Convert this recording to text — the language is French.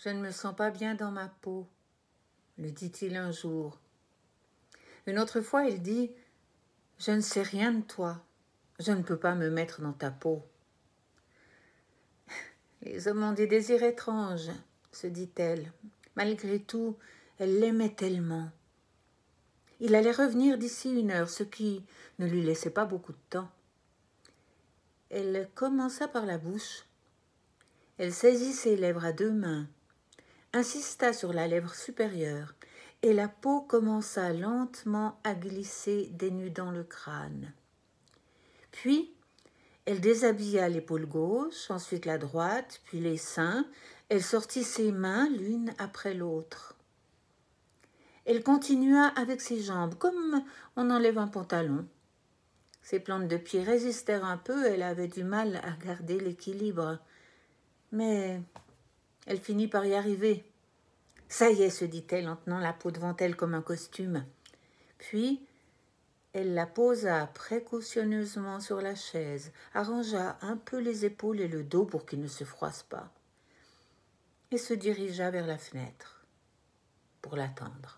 Je ne me sens pas bien dans ma peau, lui dit-il un jour. Une autre fois, il dit Je ne sais rien de toi. Je ne peux pas me mettre dans ta peau. Les hommes ont des désirs étranges, se dit-elle. Malgré tout, elle l'aimait tellement. Il allait revenir d'ici une heure, ce qui ne lui laissait pas beaucoup de temps. Elle commença par la bouche. Elle saisit ses lèvres à deux mains insista sur la lèvre supérieure, et la peau commença lentement à glisser dénudant le crâne. Puis, elle déshabilla l'épaule gauche, ensuite la droite, puis les seins. Elle sortit ses mains l'une après l'autre. Elle continua avec ses jambes, comme on enlève un pantalon. Ses plantes de pied résistèrent un peu, elle avait du mal à garder l'équilibre. Mais elle finit par y arriver. Ça y est, se dit-elle en tenant la peau devant elle comme un costume. Puis, elle la posa précautionneusement sur la chaise, arrangea un peu les épaules et le dos pour qu'il ne se froisse pas, et se dirigea vers la fenêtre pour l'attendre.